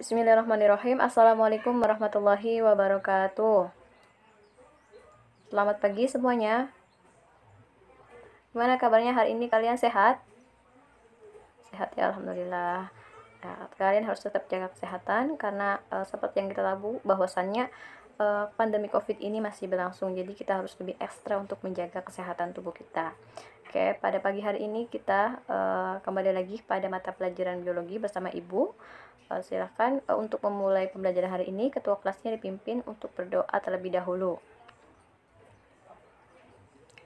Bismillahirrahmanirrahim. Assalamualaikum warahmatullahi wabarakatuh. Selamat pagi semuanya. Gimana kabarnya hari ini? Kalian sehat? Sehat ya, alhamdulillah. Nah, kalian harus tetap jaga kesehatan karena uh, seperti yang kita tahu bahwasannya uh, pandemi Covid ini masih berlangsung. Jadi kita harus lebih ekstra untuk menjaga kesehatan tubuh kita. Oke, pada pagi hari ini kita uh, kembali lagi pada mata pelajaran biologi bersama Ibu. Uh, eh, silahkan uh, eh, untuk memulai pembelajaran hari ini, ketua kelasnya dipimpin untuk berdoa terlebih dahulu.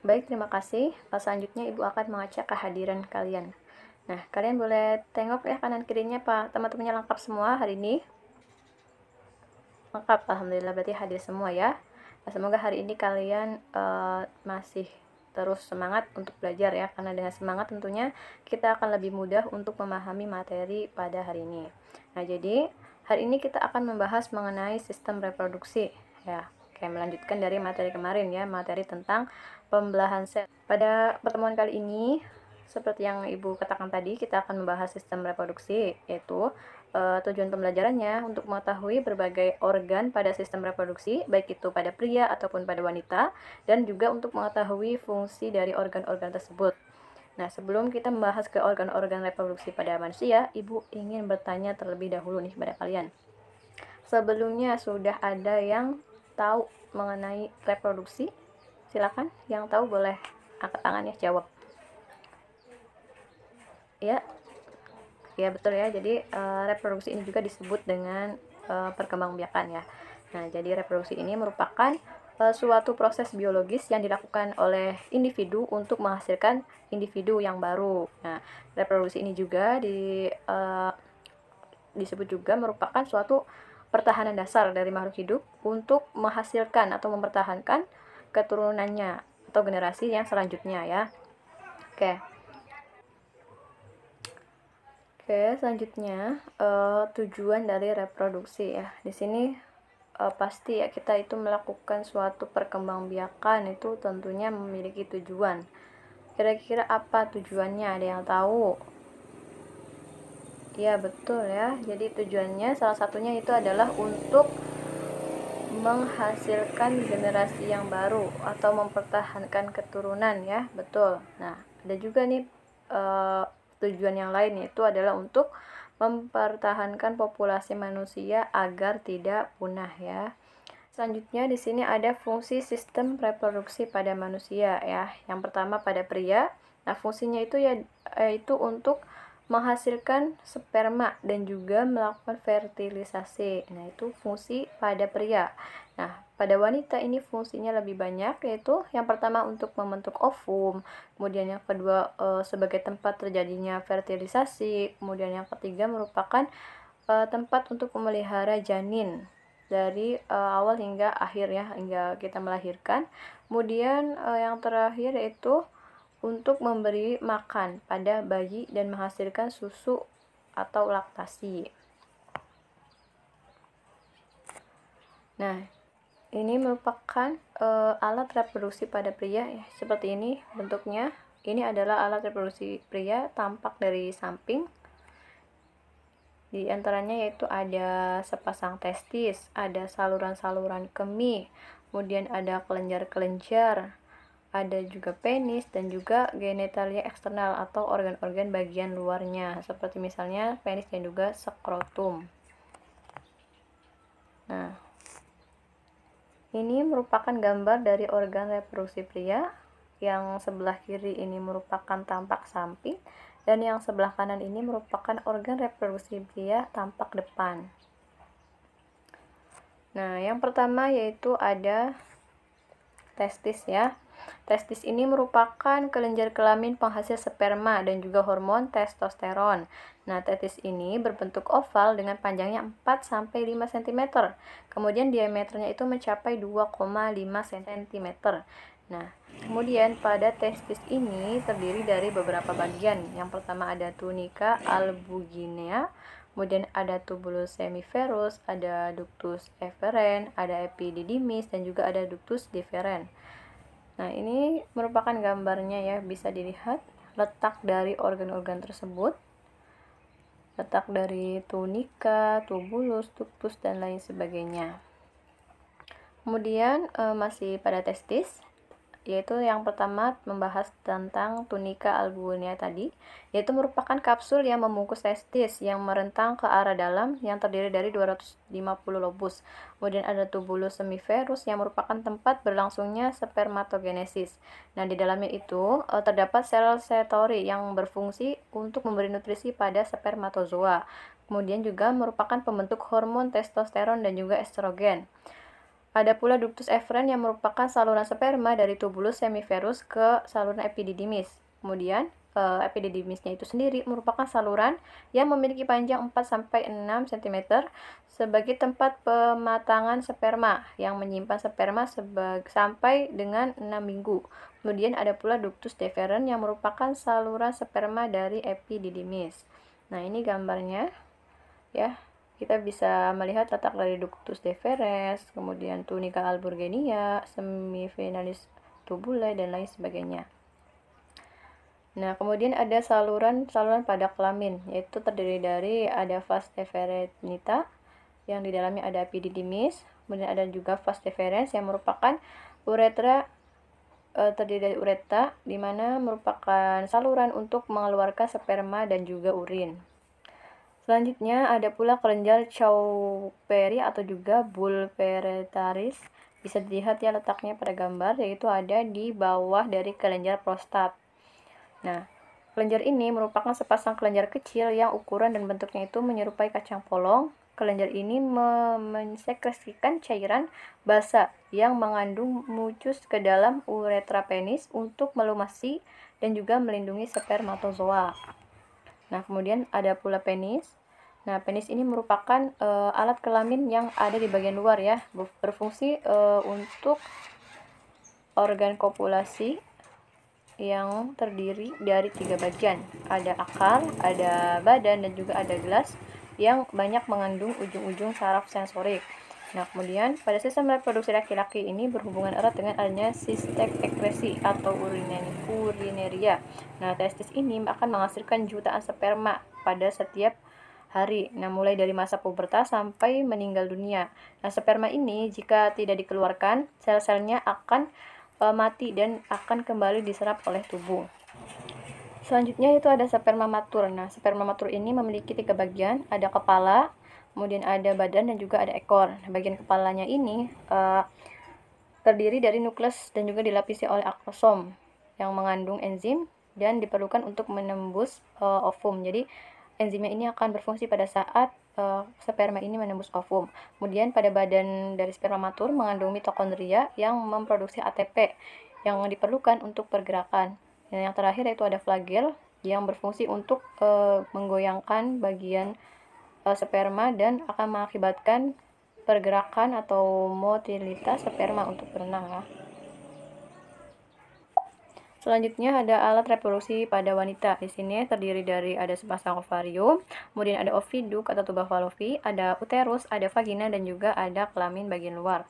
Baik, terima kasih. Uh, selanjutnya Ibu akan mengajak kehadiran kalian. Nah, kalian boleh tengok ya kanan kirinya Pak. Teman-temannya lengkap semua hari ini. Lengkap, alhamdulillah berarti hadir semua ya. Nah, semoga hari ini kalian uh, masih terus semangat untuk belajar ya karena dengan semangat tentunya kita akan lebih mudah untuk memahami materi pada hari ini nah jadi hari ini kita akan membahas mengenai sistem reproduksi ya kayak melanjutkan dari materi kemarin ya, materi tentang pembelahan sel. Pada pertemuan kali ini, seperti yang Ibu katakan tadi, kita akan membahas sistem reproduksi, yaitu uh, tujuan pembelajarannya untuk mengetahui berbagai organ pada sistem reproduksi, baik itu pada pria ataupun pada wanita, dan juga untuk mengetahui fungsi dari organ-organ tersebut. Nah, sebelum kita membahas ke organ-organ reproduksi pada manusia, Ibu ingin bertanya terlebih dahulu nih kepada kalian. Sebelumnya sudah ada yang tahu mengenai reproduksi? Silakan, yang tahu boleh angkat tangan ya jawab. Ya, ya betul ya jadi uh, reproduksi ini juga disebut dengan uh, perkembangbiakan ya nah jadi reproduksi ini merupakan uh, suatu proses biologis yang dilakukan oleh individu untuk menghasilkan individu yang baru nah reproduksi ini juga di uh, disebut juga merupakan suatu pertahanan dasar dari makhluk hidup untuk menghasilkan atau mempertahankan keturunannya atau generasi yang selanjutnya ya oke okay. Oke, selanjutnya uh, tujuan dari reproduksi ya. Di sini uh, pasti ya kita itu melakukan suatu perkembangbiakan itu tentunya memiliki tujuan. Kira-kira apa tujuannya? Ada yang tahu? Iya, betul ya. Jadi tujuannya salah satunya itu adalah untuk menghasilkan generasi yang baru atau mempertahankan keturunan ya, betul. Nah, ada juga nih uh, tujuan yang lain yaitu adalah untuk mempertahankan populasi manusia agar tidak punah ya. Selanjutnya di sini ada fungsi sistem reproduksi pada manusia ya. Yang pertama pada pria. Nah, fungsinya itu ya yaitu untuk menghasilkan sperma dan juga melakukan fertilisasi. Nah, itu fungsi pada pria. Nah, pada wanita ini fungsinya lebih banyak yaitu yang pertama untuk membentuk ovum, kemudian yang kedua e, sebagai tempat terjadinya fertilisasi, kemudian yang ketiga merupakan e, tempat untuk memelihara janin dari e, awal hingga akhir ya, hingga kita melahirkan. Kemudian e, yang terakhir yaitu untuk memberi makan pada bayi dan menghasilkan susu atau laktasi. Nah, ini merupakan uh, alat reproduksi pada pria ya seperti ini bentuknya ini adalah alat reproduksi pria tampak dari samping di antaranya yaitu ada sepasang testis, ada saluran-saluran kemih, kemudian ada kelenjar-kelenjar, ada juga penis dan juga genitalia eksternal atau organ-organ bagian luarnya seperti misalnya penis dan juga skrotum. Nah, ini merupakan gambar dari organ reproduksi pria. Yang sebelah kiri ini merupakan tampak samping dan yang sebelah kanan ini merupakan organ reproduksi pria tampak depan. Nah, yang pertama yaitu ada testis ya. Testis ini merupakan kelenjar kelamin penghasil sperma dan juga hormon testosteron. Nah, testis ini berbentuk oval dengan panjangnya 4 sampai 5 cm. Kemudian diameternya itu mencapai 2,5 cm. Nah, kemudian pada testis ini terdiri dari beberapa bagian. Yang pertama ada tunika albuginea, kemudian ada tubulus semiferus, ada ductus efferent, ada epididymis dan juga ada ductus deferens. Nah, ini merupakan gambarnya ya, bisa dilihat letak dari organ-organ tersebut. Letak dari tunika, tubulus, tubus dan lain sebagainya. Kemudian eh, masih pada testis yaitu yang pertama membahas tentang tunika albuginea tadi, yaitu merupakan kapsul yang membungkus testis yang merentang ke arah dalam yang terdiri dari 250 lobus. Kemudian ada tubulus semiferus yang merupakan tempat berlangsungnya spermatogenesis. Nah, di dalamnya itu eh, terdapat sel setori yang berfungsi untuk memberi nutrisi pada spermatozoa. Kemudian juga merupakan pembentuk hormon testosteron dan juga estrogen. Ada pula ductus efferent yang merupakan saluran sperma dari tubulus semiferus ke saluran epididimis. Kemudian eh, epididimisnya itu sendiri merupakan saluran yang memiliki panjang 4 sampai 6 cm sebagai tempat pematangan sperma yang menyimpan sperma sampai dengan 6 minggu. Kemudian ada pula ductus deferens yang merupakan saluran sperma dari epididimis. Nah, ini gambarnya ya kita bisa melihat letak dari ductus deferens, kemudian tunica alburgenia, semifinalis tubule, dan lain sebagainya. Nah, kemudian ada saluran-saluran pada kelamin, yaitu terdiri dari ada vas deferenita yang di dalamnya ada epididymis, kemudian ada juga vas deferens yang merupakan uretra eh, terdiri dari ureta di mana merupakan saluran untuk mengeluarkan sperma dan juga urin. Selanjutnya ada pula kelenjar Chowperi atau juga bulperitaris Bisa dilihat ya letaknya pada gambar yaitu ada di bawah dari kelenjar prostat. Nah, kelenjar ini merupakan sepasang kelenjar kecil yang ukuran dan bentuknya itu menyerupai kacang polong. Kelenjar ini mensekresikan cairan basa yang mengandung mucus ke dalam uretra penis untuk melumasi dan juga melindungi spermatozoa. Nah, kemudian ada pula penis. Nah, penis ini merupakan e, alat kelamin yang ada di bagian luar ya, berfungsi e, untuk organ kopulasi yang terdiri dari tiga bagian. Ada akar, ada badan, dan juga ada gelas yang banyak mengandung ujung-ujung saraf sensorik. Nah, kemudian pada sistem reproduksi laki-laki ini berhubungan erat dengan adanya sistem ekresi atau urineria. Nah, testis ini akan menghasilkan jutaan sperma pada setiap hari. Nah, mulai dari masa pubertas sampai meninggal dunia. Nah, sperma ini jika tidak dikeluarkan, sel-selnya akan uh, mati dan akan kembali diserap oleh tubuh. Selanjutnya itu ada sperma matur. Nah, sperma matur ini memiliki tiga bagian, ada kepala, kemudian ada badan dan juga ada ekor. Nah, bagian kepalanya ini uh, terdiri dari nukleus dan juga dilapisi oleh akrosom yang mengandung enzim dan diperlukan untuk menembus uh, ovum. Jadi enzimnya ini akan berfungsi pada saat uh, sperma ini menembus ovum. Kemudian pada badan dari sperma matur mengandung mitokondria yang memproduksi ATP yang diperlukan untuk pergerakan. Dan yang terakhir yaitu ada flagel yang berfungsi untuk e, menggoyangkan bagian e, sperma dan akan mengakibatkan pergerakan atau motilitas sperma untuk berenang ya. Selanjutnya ada alat reproduksi pada wanita. Di sini terdiri dari ada sepasang ovarium, kemudian ada oviduk atau tuba falopi, ada uterus, ada vagina dan juga ada kelamin bagian luar.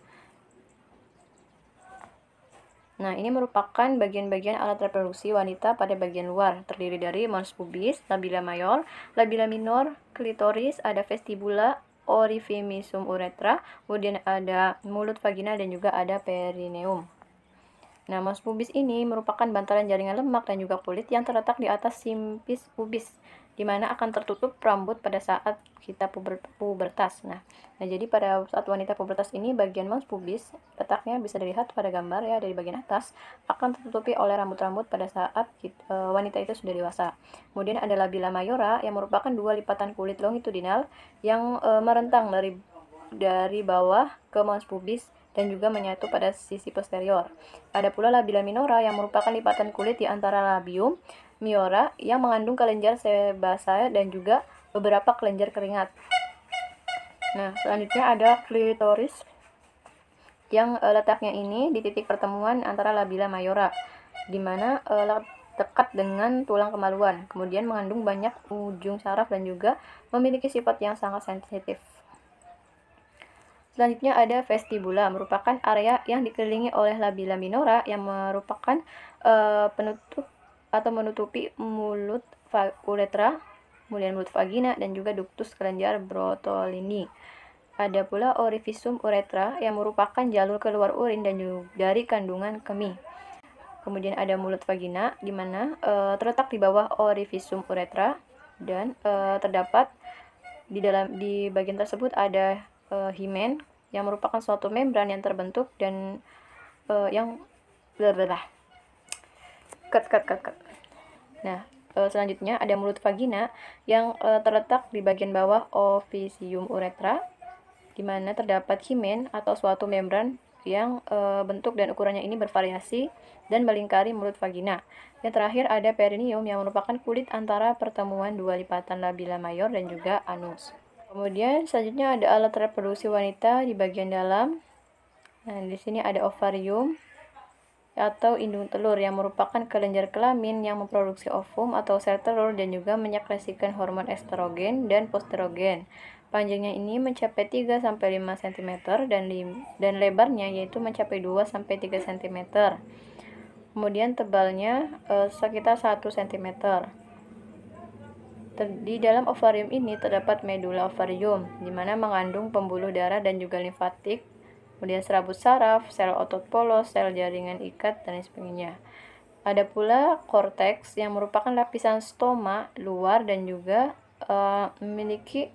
Nah, ini merupakan bagian-bagian alat reproduksi wanita pada bagian luar, terdiri dari mons pubis, labila mayor, labila minor, klitoris, ada vestibula, orifimisum uretra, kemudian ada mulut vagina dan juga ada perineum. Nah, mons pubis ini merupakan bantalan jaringan lemak dan juga kulit yang terletak di atas simpis pubis di mana akan tertutup rambut pada saat kita puber, pubertas. Nah, nah jadi pada saat wanita pubertas ini bagian mount pubis letaknya bisa dilihat pada gambar ya dari bagian atas akan tertutupi oleh rambut-rambut pada saat kita, e, wanita itu sudah dewasa. Kemudian ada labia mayora yang merupakan dua lipatan kulit longitudinal yang e, merentang dari dari bawah ke mount pubis dan juga menyatu pada sisi posterior. Ada pula labila minora yang merupakan lipatan kulit di antara labium miora yang mengandung kelenjar sebasal dan juga beberapa kelenjar keringat. Nah, selanjutnya ada klitoris yang e, letaknya ini di titik pertemuan antara labila mayora, di mana e, dekat dengan tulang kemaluan, kemudian mengandung banyak ujung saraf dan juga memiliki sifat yang sangat sensitif. Selanjutnya ada vestibula, merupakan area yang dikelilingi oleh labila minora yang merupakan uh, penutup atau menutupi mulut uretra, kemudian mulut vagina dan juga duktus kelenjar brotolini. Ada pula orifisum uretra yang merupakan jalur keluar urin dan juga dari kandungan kemih. Kemudian ada mulut vagina di mana e, terletak di bawah orifisum uretra dan e, terdapat di dalam di bagian tersebut ada e, eh, himen yang merupakan suatu membran yang terbentuk dan e, yang berbelah. Cut, cut, cut, cut. Nah, e, selanjutnya ada mulut vagina yang e, terletak di bagian bawah ovisium uretra di mana terdapat himen atau suatu membran yang e, bentuk dan ukurannya ini bervariasi dan melingkari mulut vagina. Yang terakhir ada perineum yang merupakan kulit antara pertemuan dua lipatan labila mayor dan juga anus. Kemudian selanjutnya ada alat reproduksi wanita di bagian dalam. Nah, di sini ada ovarium atau indung telur yang merupakan kelenjar kelamin yang memproduksi ovum atau sel telur dan juga menyekresikan hormon estrogen dan posterogen. Panjangnya ini mencapai 3 sampai 5 cm dan dan lebarnya yaitu mencapai 2 sampai 3 cm. Kemudian tebalnya eh, sekitar 1 cm. Di dalam ovarium ini terdapat medula ovarium, di mana mengandung pembuluh darah dan juga limfatik, kemudian serabut saraf, sel otot polos, sel jaringan ikat, dan sebagainya. Ada pula korteks yang merupakan lapisan stoma luar dan juga uh, memiliki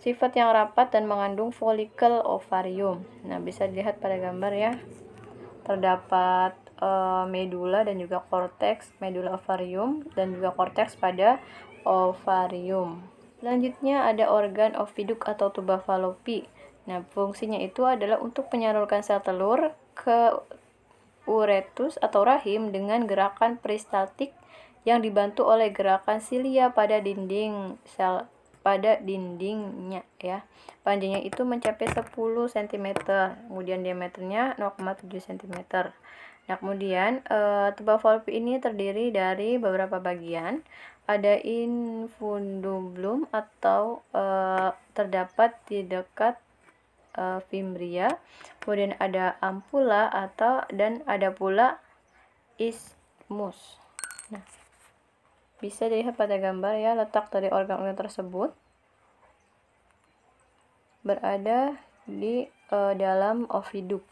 sifat yang rapat dan mengandung folikel ovarium. Nah, bisa dilihat pada gambar ya. Terdapat uh, medula dan juga korteks medula ovarium dan juga korteks pada ovarium. Selanjutnya ada organ oviduk atau tuba falopi. Nah, fungsinya itu adalah untuk menyalurkan sel telur ke uretus atau rahim dengan gerakan peristaltik yang dibantu oleh gerakan silia pada dinding sel pada dindingnya ya. Panjangnya itu mencapai 10 cm, kemudian diameternya 0,7 cm. Nah, kemudian e, eh, tebal volpi ini terdiri dari beberapa bagian. Ada infundibulum atau e, terdapat di dekat e, fimbria. Kemudian ada ampula atau dan ada pula ismus. Nah, bisa dilihat pada gambar ya letak dari organ-organ tersebut berada di e, dalam oviduk.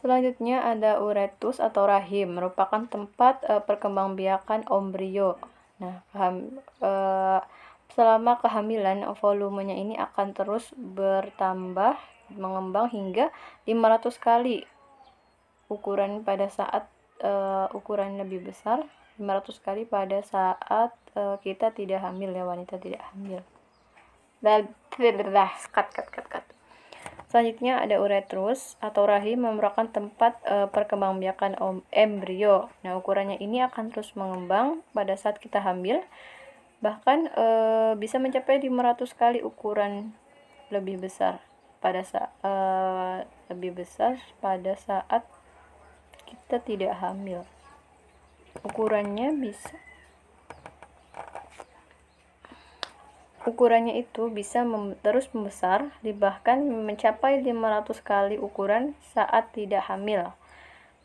Selanjutnya ada uretus atau rahim, merupakan tempat e, perkembangbiakan embrio. Nah, keham, e, selama kehamilan volumenya ini akan terus bertambah, mengembang hingga 500 kali ukuran pada saat e, ukuran lebih besar 500 kali pada saat e, kita tidak hamil ya wanita tidak hamil. dan dah, cut, cut, cut, cut. Selanjutnya ada uretrus atau rahim merupakan tempat e, perkembangbiakan embrio. Nah, ukurannya ini akan terus mengembang pada saat kita hamil. Bahkan e, bisa mencapai 500 kali ukuran lebih besar pada saat e, eh, lebih besar pada saat kita tidak hamil. Ukurannya bisa Ukurannya itu bisa mem terus membesar, bahkan mencapai 500 kali ukuran saat tidak hamil.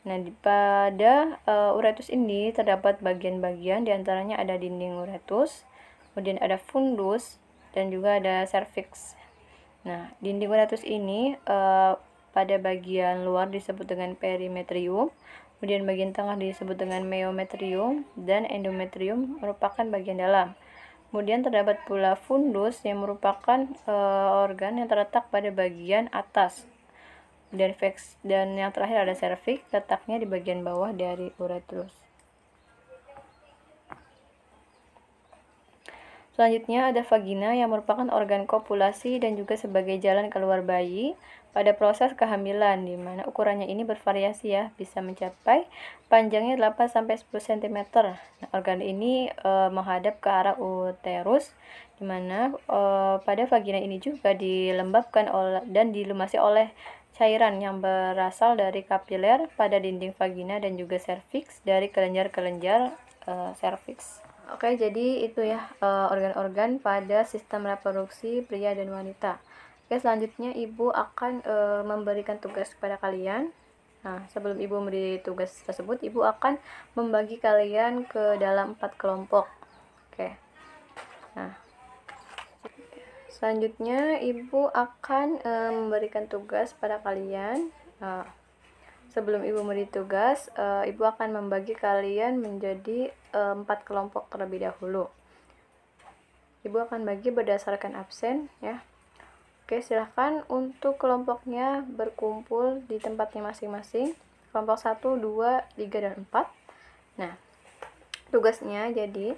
Nah, di, pada uh, uretus ini terdapat bagian-bagian diantaranya ada dinding uretus, kemudian ada fundus, dan juga ada cervix. Nah, dinding uretus ini uh, pada bagian luar disebut dengan perimetrium, kemudian bagian tengah disebut dengan meometrium, dan endometrium merupakan bagian dalam. Kemudian terdapat pula fundus yang merupakan e, organ yang terletak pada bagian atas dan, dan yang terakhir ada serviks letaknya di bagian bawah dari uretrus. Selanjutnya ada vagina yang merupakan organ kopulasi dan juga sebagai jalan keluar bayi pada proses kehamilan di mana ukurannya ini bervariasi ya, bisa mencapai panjangnya 8 sampai 10 cm. Nah, organ ini e, menghadap ke arah uterus di mana e, pada vagina ini juga dilembabkan oleh dan dilumasi oleh cairan yang berasal dari kapiler pada dinding vagina dan juga serviks dari kelenjar-kelenjar eh, serviks. -kelenjar, e, Oke, jadi itu ya eh, organ-organ pada sistem reproduksi pria dan wanita. Oke, selanjutnya ibu akan uh, memberikan tugas kepada kalian. Nah, sebelum ibu memberi tugas tersebut, ibu akan membagi kalian ke dalam empat kelompok. Oke. Nah, selanjutnya ibu akan e, memberikan tugas pada kalian. Nah, sebelum ibu memberi tugas, e, ibu akan membagi kalian menjadi Eh, empat kelompok terlebih dahulu. Ibu akan bagi berdasarkan absen ya. Oke, silahkan untuk kelompoknya berkumpul di tempatnya masing-masing. Kelompok 1, 2, 3, dan 4. Nah, tugasnya jadi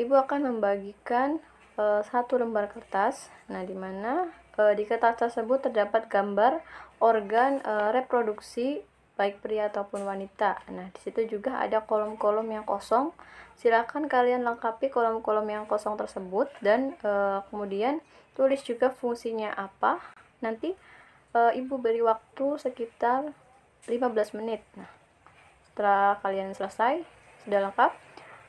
Ibu akan membagikan e, satu lembar kertas. Nah, di mana e, di kertas tersebut terdapat gambar organ e, reproduksi baik pria ataupun wanita. Nah, di situ juga ada kolom-kolom yang kosong. Silakan kalian lengkapi kolom-kolom yang kosong tersebut dan e, kemudian tulis juga fungsinya apa. Nanti e, Ibu beri waktu sekitar 15 menit. Nah, setelah kalian selesai, sudah lengkap,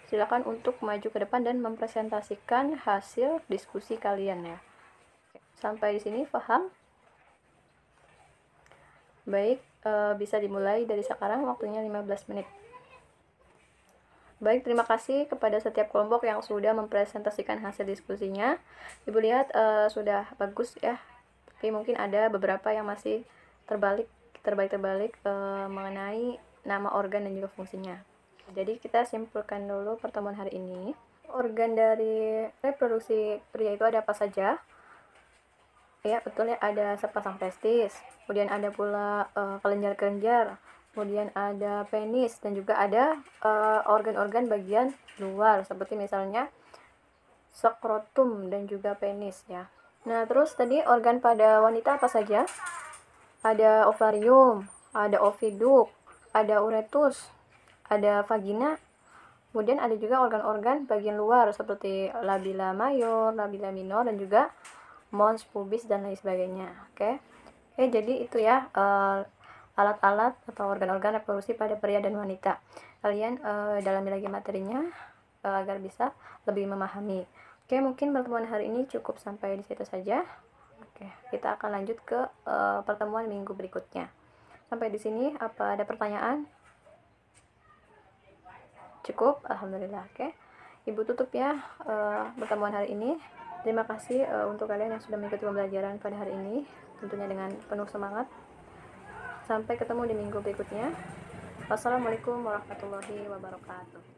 silakan untuk maju ke depan dan mempresentasikan hasil diskusi kalian ya. Sampai di sini paham? Baik, e, bisa dimulai dari sekarang waktunya 15 menit. Baik, terima kasih kepada setiap kelompok yang sudah mempresentasikan hasil diskusinya. Ibu lihat e, sudah bagus ya. Tapi mungkin ada beberapa yang masih terbalik terbalik-terbalik e, mengenai nama organ dan juga fungsinya. Jadi kita simpulkan dulu pertemuan hari ini. Organ dari reproduksi pria itu ada apa saja? ya betul ya ada sepasang testis kemudian ada pula uh, kelenjar-kelenjar kemudian ada penis dan juga ada organ eh, organ-organ bagian luar seperti misalnya skrotum dan juga penis ya nah terus tadi organ pada wanita apa saja ada ovarium ada oviduk ada uretus ada vagina kemudian ada juga organ-organ bagian luar seperti labila mayor labila minor dan juga mons, pubis dan lain sebagainya. Oke. Okay? Eh, oke, jadi itu ya eh, alat-alat uh, atau organ-organ reproduksi pada pria dan wanita. Kalian uh, dalami lagi materinya uh, agar bisa lebih memahami. Oke, mungkin pertemuan hari ini cukup sampai di situ saja. Oke, kita akan lanjut ke uh, pertemuan minggu berikutnya. Sampai di sini apa ada pertanyaan? Cukup, alhamdulillah. Oke. Ibu tutup ya uh, pertemuan hari ini. Terima kasih uh, untuk kalian yang sudah mengikuti pembelajaran pada hari ini, tentunya dengan penuh semangat. Sampai ketemu di minggu berikutnya. Wassalamualaikum warahmatullahi wabarakatuh.